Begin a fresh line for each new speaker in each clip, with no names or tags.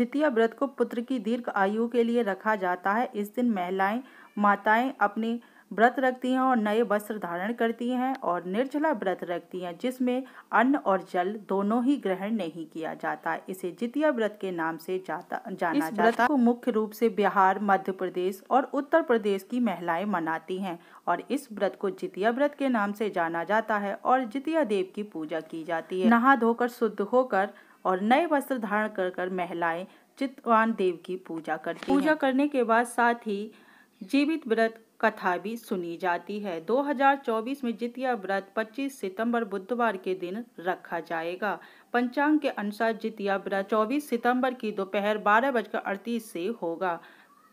जितिया व्रत को पुत्र की दीर्घ आयु के लिए रखा जाता है इस दिन महिलाएं माताएं अपने व्रत रखती हैं और नए वस्त्र धारण करती हैं और निर्जला व्रत रखती हैं जिसमें अन्न और जल दोनों ही ग्रहण नहीं किया जाता इसे जितिया व्रत के नाम से जाता जाना इस व्रत को मुख्य रूप से बिहार मध्य प्रदेश और उत्तर प्रदेश की महिलाएं मनाती हैं और इस व्रत को जितिया व्रत के नाम से जाना जाता है और जितिया देव की पूजा की जाती है नहा धोकर शुद्ध होकर और नए वस्त्र धारण कर कर महिलाएं चित्तवान देव की पूजा करती पूजा करने के बाद साथ ही जीवित व्रत कथा भी सुनी जाती है 2024 में जितिया व्रत 25 सितंबर बुधवार के दिन रखा जाएगा पंचांग के अनुसार जितिया व्रत 24 सितंबर की दोपहर बारह बजकर अड़तीस से होगा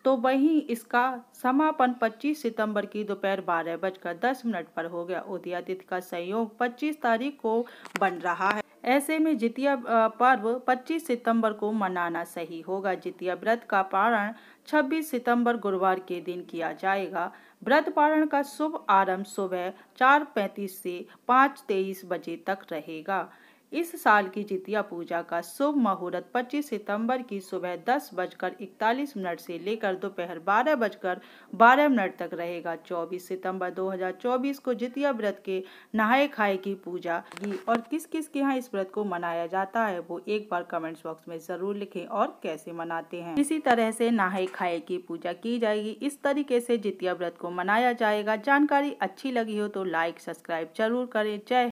तो वहीं इसका समापन 25 सितंबर की दोपहर बारह बजकर दस मिनट पर हो गया उदया का संयोग 25 तारीख को बन रहा है ऐसे में जितिया पर्व 25 सितंबर को मनाना सही होगा जितिया व्रत का पारण 26 सितंबर गुरुवार के दिन किया जाएगा व्रत पारण का शुभ आरंभ सुबह चार से पाँच बजे तक रहेगा इस साल की जितिया पूजा का शुभ मुहूर्त 25 सितंबर की सुबह दस बजकर इकतालीस मिनट से लेकर दोपहर बारह बजकर बारह मिनट तक रहेगा 24 सितंबर 2024 को जितिया व्रत के नहाए खाए की पूजा की और किस किस के यहाँ इस व्रत को मनाया जाता है वो एक बार कमेंट्स बॉक्स में जरूर लिखें और कैसे मनाते हैं इसी तरह से नहाए खाए की पूजा की जाएगी इस तरीके से जितिया व्रत को मनाया जाएगा जानकारी अच्छी लगी हो तो लाइक सब्सक्राइब जरूर करें जय